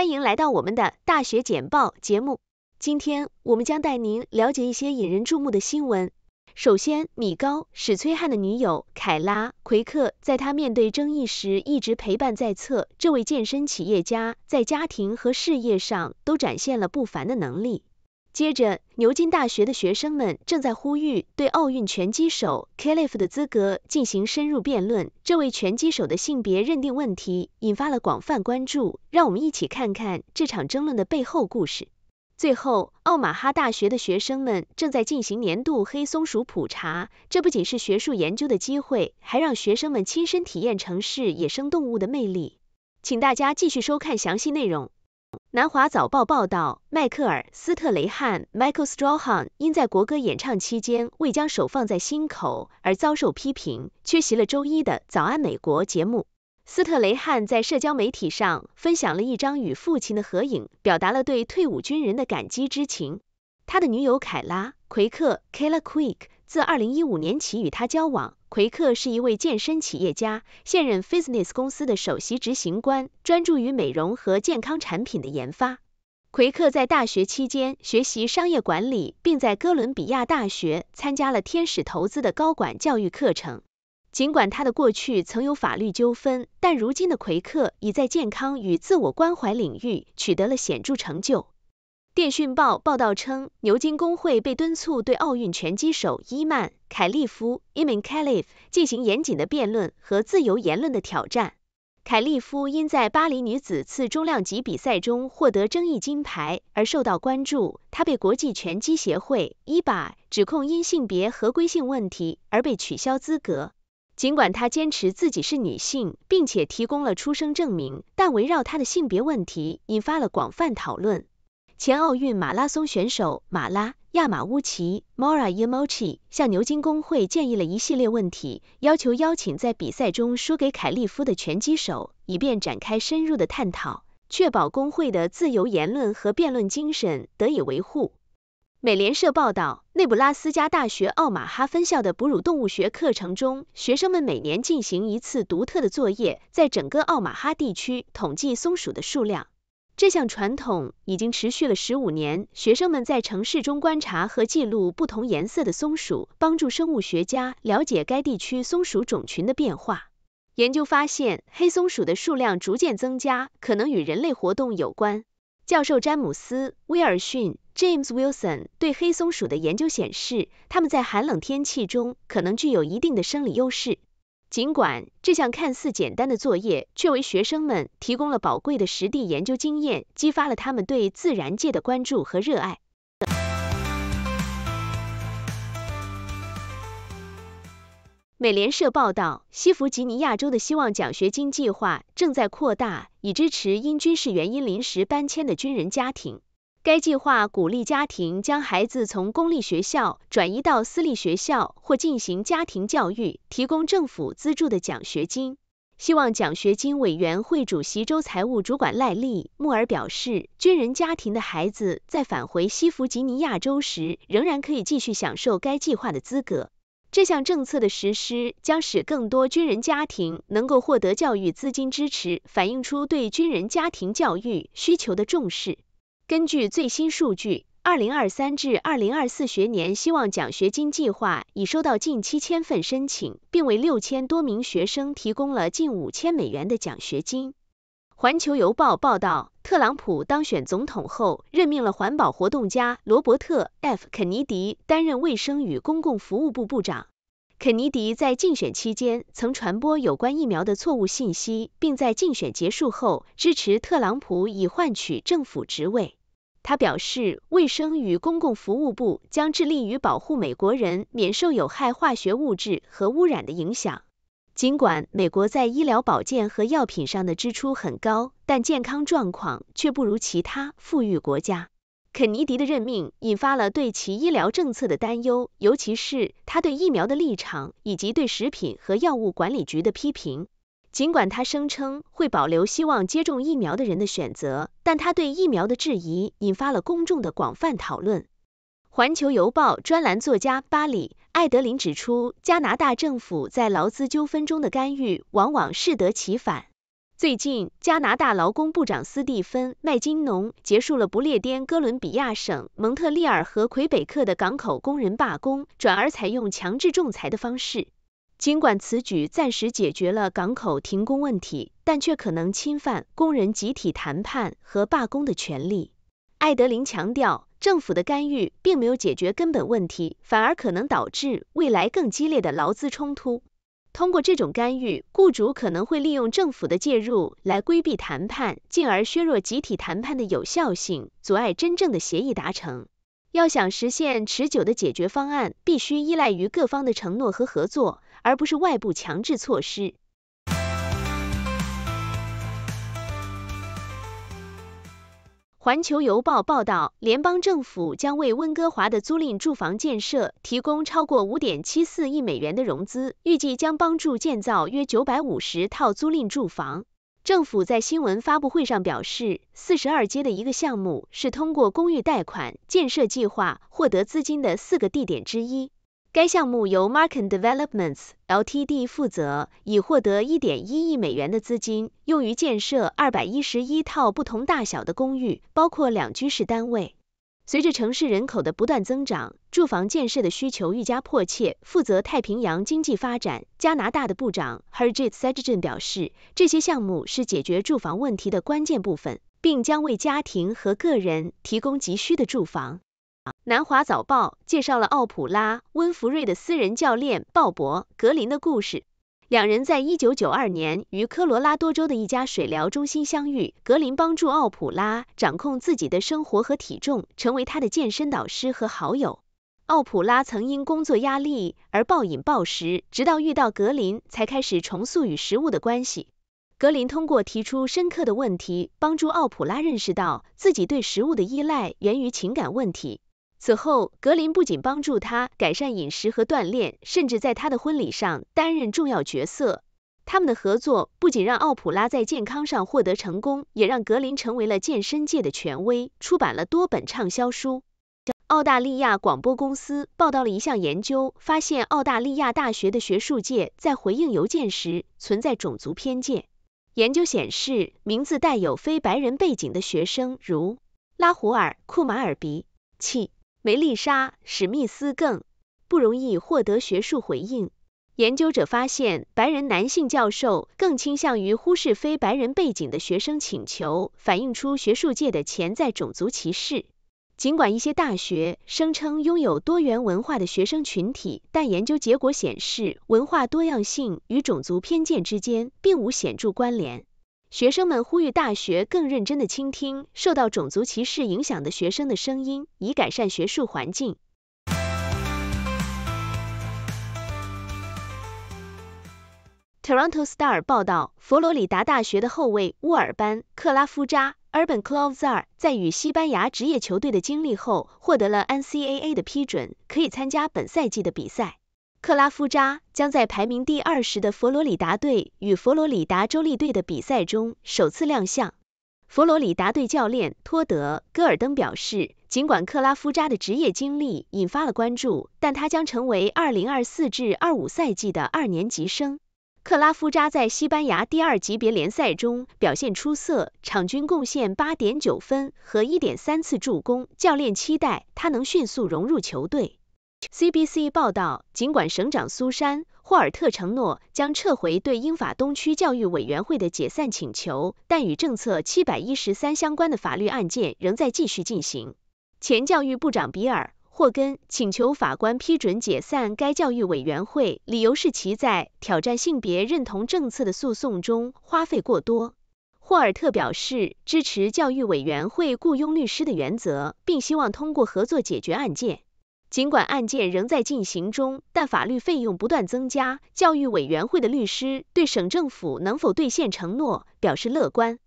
欢迎来到我们的大学简报节目。今天我们将带您了解一些引人注目的新闻。首先，米高史崔汉的女友凯拉·奎克，在他面对争议时一直陪伴在侧。这位健身企业家在家庭和事业上都展现了不凡的能力。接着，牛津大学的学生们正在呼吁对奥运拳击手 k a l i f 的资格进行深入辩论。这位拳击手的性别认定问题引发了广泛关注。让我们一起看看这场争论的背后故事。最后，奥马哈大学的学生们正在进行年度黑松鼠普查。这不仅是学术研究的机会，还让学生们亲身体验城市野生动物的魅力。请大家继续收看详细内容。南华早报报道，迈克尔·斯特雷汉 （Michael Strahan） 因在国歌演唱期间未将手放在心口而遭受批评，缺席了周一的《早安美国》节目。斯特雷汉在社交媒体上分享了一张与父亲的合影，表达了对退伍军人的感激之情。他的女友凯拉·奎克 （Kyla Quick） 自2015年起与他交往。奎克是一位健身企业家，现任 Fitness 公司的首席执行官，专注于美容和健康产品的研发。奎克在大学期间学习商业管理，并在哥伦比亚大学参加了天使投资的高管教育课程。尽管他的过去曾有法律纠纷，但如今的奎克已在健康与自我关怀领域取得了显著成就。电讯报报道称，牛津工会被敦促对奥运拳击手伊曼·凯利夫 （Iman Khalif） 进行严谨的辩论和自由言论的挑战。凯利夫因在巴黎女子次中量级比赛中获得争议金牌而受到关注。他被国际拳击协会 （IBA） 指控因性别合规性问题而被取消资格。尽管他坚持自己是女性，并且提供了出生证明，但围绕他的性别问题引发了广泛讨论。前奥运马拉松选手马拉亚马乌奇 （Marae Mochi） 向牛津工会建议了一系列问题，要求邀请在比赛中输给凯利夫的拳击手，以便展开深入的探讨，确保工会的自由言论和辩论精神得以维护。美联社报道，内布拉斯加大学奥马哈分校的哺乳动物学课程中，学生们每年进行一次独特的作业，在整个奥马哈地区统计松鼠的数量。这项传统已经持续了十五年。学生们在城市中观察和记录不同颜色的松鼠，帮助生物学家了解该地区松鼠种群的变化。研究发现，黑松鼠的数量逐渐增加，可能与人类活动有关。教授詹姆斯·威尔逊 （James Wilson） 对黑松鼠的研究显示，它们在寒冷天气中可能具有一定的生理优势。尽管这项看似简单的作业，却为学生们提供了宝贵的实地研究经验，激发了他们对自然界的关注和热爱。美联社报道，西弗吉尼亚州的希望奖学金计划正在扩大，以支持因军事原因临时搬迁的军人家庭。该计划鼓励家庭将孩子从公立学校转移到私立学校或进行家庭教育，提供政府资助的奖学金。希望奖学金委员会主席州财务主管赖利·穆尔表示，军人家庭的孩子在返回西弗吉尼亚州时，仍然可以继续享受该计划的资格。这项政策的实施将使更多军人家庭能够获得教育资金支持，反映出对军人家庭教育需求的重视。根据最新数据，2023至2024学年希望奖学金计划已收到近7000份申请，并为6000多名学生提供了近5000美元的奖学金。环球邮报报道，特朗普当选总统后任命了环保活动家罗伯特 ·F· 肯尼迪担任卫生与公共服务部部长。肯尼迪在竞选期间曾传播有关疫苗的错误信息，并在竞选结束后支持特朗普以换取政府职位。他表示，卫生与公共服务部将致力于保护美国人免受有害化学物质和污染的影响。尽管美国在医疗保健和药品上的支出很高，但健康状况却不如其他富裕国家。肯尼迪的任命引发了对其医疗政策的担忧，尤其是他对疫苗的立场以及对食品和药物管理局的批评。尽管他声称会保留希望接种疫苗的人的选择，但他对疫苗的质疑引发了公众的广泛讨论。《环球邮报》专栏作家巴里·艾德林指出，加拿大政府在劳资纠纷中的干预往往适得其反。最近，加拿大劳工部长斯蒂芬·麦金农结束了不列颠哥伦比亚省蒙特利尔和魁北克的港口工人罢工，转而采用强制仲裁的方式。尽管此举暂时解决了港口停工问题，但却可能侵犯工人集体谈判和罢工的权利。艾德林强调，政府的干预并没有解决根本问题，反而可能导致未来更激烈的劳资冲突。通过这种干预，雇主可能会利用政府的介入来规避谈判，进而削弱集体谈判的有效性，阻碍真正的协议达成。要想实现持久的解决方案，必须依赖于各方的承诺和合作。而不是外部强制措施。环球邮报报道，联邦政府将为温哥华的租赁住房建设提供超过五点七四亿美元的融资，预计将帮助建造约九百五十套租赁住房。政府在新闻发布会上表示，四十二街的一个项目是通过公寓贷款建设计划获得资金的四个地点之一。该项目由 Marken Developments Ltd 负责，已获得1.1亿美元的资金，用于建设211套不同大小的公寓，包括两居室单位。随着城市人口的不断增长，住房建设的需求愈加迫切。负责太平洋经济发展加拿大的部长 Harjit Sajjan 表示，这些项目是解决住房问题的关键部分，并将为家庭和个人提供急需的住房。《南华早报》介绍了奥普拉·温弗瑞的私人教练鲍勃·格林的故事。两人在一九九二年于科罗拉多州的一家水疗中心相遇。格林帮助奥普拉掌控自己的生活和体重，成为她的健身导师和好友。奥普拉曾因工作压力而暴饮暴食，直到遇到格林才开始重塑与食物的关系。格林通过提出深刻的问题，帮助奥普拉认识到自己对食物的依赖源于情感问题。此后，格林不仅帮助他改善饮食和锻炼，甚至在他的婚礼上担任重要角色。他们的合作不仅让奥普拉在健康上获得成功，也让格林成为了健身界的权威，出版了多本畅销书。澳大利亚广播公司报道了一项研究，发现澳大利亚大学的学术界在回应邮件时存在种族偏见。研究显示，名字带有非白人背景的学生，如拉胡尔·库马尔·比契。梅丽莎·史密斯更不容易获得学术回应。研究者发现，白人男性教授更倾向于忽视非白人背景的学生请求，反映出学术界的潜在种族歧视。尽管一些大学声称拥有多元文化的学生群体，但研究结果显示，文化多样性与种族偏见之间并无显著关联。学生们呼吁大学更认真地倾听受到种族歧视影响的学生的声音，以改善学术环境。《Toronto Star》报道，佛罗里达大学的后卫沃尔班·克拉夫扎尔 （Urban c l o v z a r 在与西班牙职业球队的经历后，获得了 NCAA 的批准，可以参加本赛季的比赛。克拉夫扎将在排名第二十的佛罗里达队与佛罗里达州立队的比赛中首次亮相。佛罗里达队教练托德·戈尔登表示，尽管克拉夫扎的职业经历引发了关注，但他将成为2024至25赛季的二年级生。克拉夫扎在西班牙第二级别联赛中表现出色，场均贡献8.9分和1.3次助攻。教练期待他能迅速融入球队。CBC 报道，尽管省长苏珊·霍尔特承诺将撤回对英法东区教育委员会的解散请求，但与政策713相关的法律案件仍在继续进行。前教育部长比尔·霍根请求法官批准解散该教育委员会，理由是其在挑战性别认同政策的诉讼中花费过多。霍尔特表示支持教育委员会雇佣律师的原则，并希望通过合作解决案件。尽管案件仍在进行中，但法律费用不断增加。教育委员会的律师对省政府能否兑现承诺表示乐观。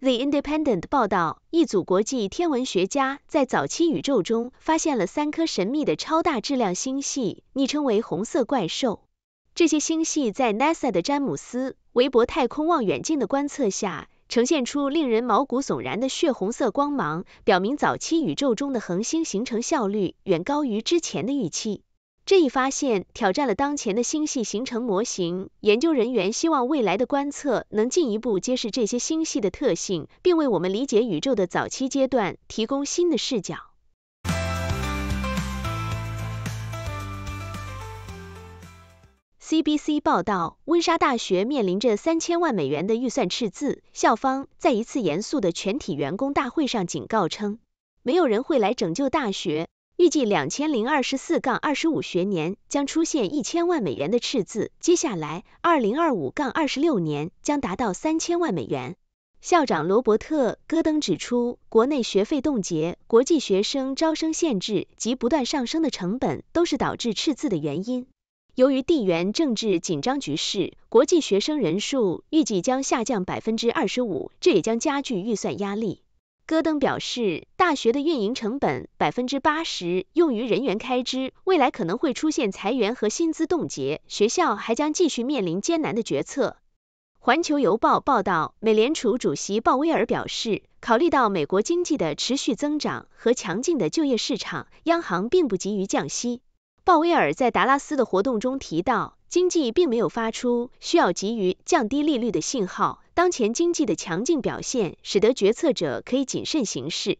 The Independent 报道，一组国际天文学家在早期宇宙中发现了三颗神秘的超大质量星系，昵称为“红色怪兽”。这些星系在 NASA 的詹姆斯·韦伯太空望远镜的观测下。呈现出令人毛骨悚然的血红色光芒，表明早期宇宙中的恒星形成效率远高于之前的预期。这一发现挑战了当前的星系形成模型。研究人员希望未来的观测能进一步揭示这些星系的特性，并为我们理解宇宙的早期阶段提供新的视角。CBC 报道，温莎大学面临着三千万美元的预算赤字。校方在一次严肃的全体员工大会上警告称，没有人会来拯救大学。预计两千零二十四杠二十五学年将出现一千万美元的赤字，接下来二零二五杠二十六年将达到三千万美元。校长罗伯特·戈登指出，国内学费冻结、国际学生招生限制及不断上升的成本都是导致赤字的原因。由于地缘政治紧张局势，国际学生人数预计将下降百分之二十五，这也将加剧预算压力。戈登表示，大学的运营成本百分之八十用于人员开支，未来可能会出现裁员和薪资冻结。学校还将继续面临艰难的决策。《环球邮报》报道，美联储主席鲍威尔表示，考虑到美国经济的持续增长和强劲的就业市场，央行并不急于降息。鲍威尔在达拉斯的活动中提到，经济并没有发出需要急于降低利率的信号。当前经济的强劲表现使得决策者可以谨慎行事。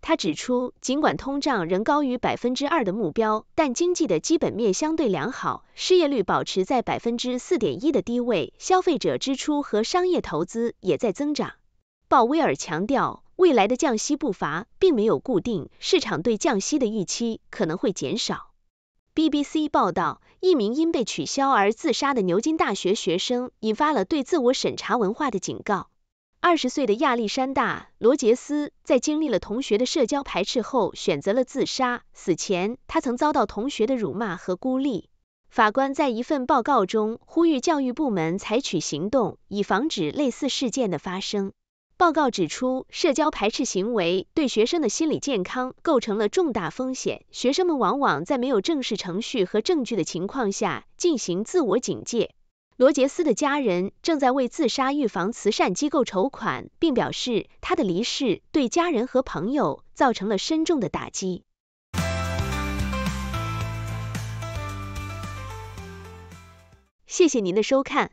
他指出，尽管通胀仍高于百分之二的目标，但经济的基本面相对良好，失业率保持在百分之四点一的低位，消费者支出和商业投资也在增长。鲍威尔强调，未来的降息步伐并没有固定，市场对降息的预期可能会减少。BBC 报道，一名因被取消而自杀的牛津大学学生，引发了对自我审查文化的警告。二十岁的亚历山大·罗杰斯在经历了同学的社交排斥后，选择了自杀。死前，他曾遭到同学的辱骂和孤立。法官在一份报告中呼吁教育部门采取行动，以防止类似事件的发生。报告指出，社交排斥行为对学生的心理健康构成了重大风险。学生们往往在没有正式程序和证据的情况下进行自我警戒。罗杰斯的家人正在为自杀预防慈善机构筹款，并表示他的离世对家人和朋友造成了深重的打击。谢谢您的收看。